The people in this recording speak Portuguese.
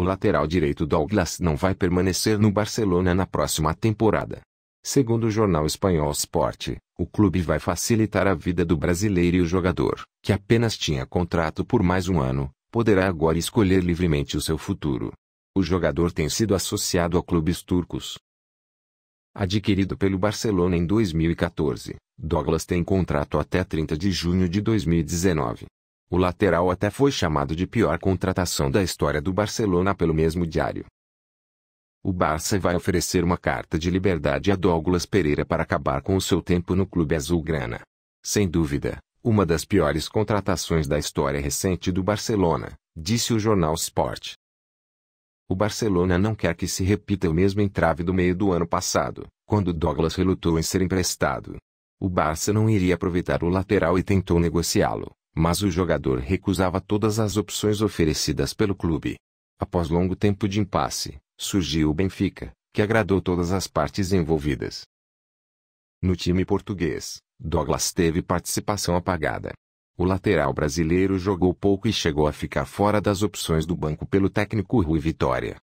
O lateral direito Douglas não vai permanecer no Barcelona na próxima temporada. Segundo o jornal espanhol Sport, o clube vai facilitar a vida do brasileiro e o jogador, que apenas tinha contrato por mais um ano, poderá agora escolher livremente o seu futuro. O jogador tem sido associado a clubes turcos. Adquirido pelo Barcelona em 2014, Douglas tem contrato até 30 de junho de 2019. O lateral até foi chamado de pior contratação da história do Barcelona pelo mesmo diário. O Barça vai oferecer uma carta de liberdade a Douglas Pereira para acabar com o seu tempo no clube azulgrana. Sem dúvida, uma das piores contratações da história recente do Barcelona, disse o jornal Sport. O Barcelona não quer que se repita o mesmo entrave do meio do ano passado, quando Douglas relutou em ser emprestado. O Barça não iria aproveitar o lateral e tentou negociá-lo, mas o jogador recusava todas as opções oferecidas pelo clube. Após longo tempo de impasse, surgiu o Benfica, que agradou todas as partes envolvidas. No time português, Douglas teve participação apagada. O lateral brasileiro jogou pouco e chegou a ficar fora das opções do banco pelo técnico Rui Vitória.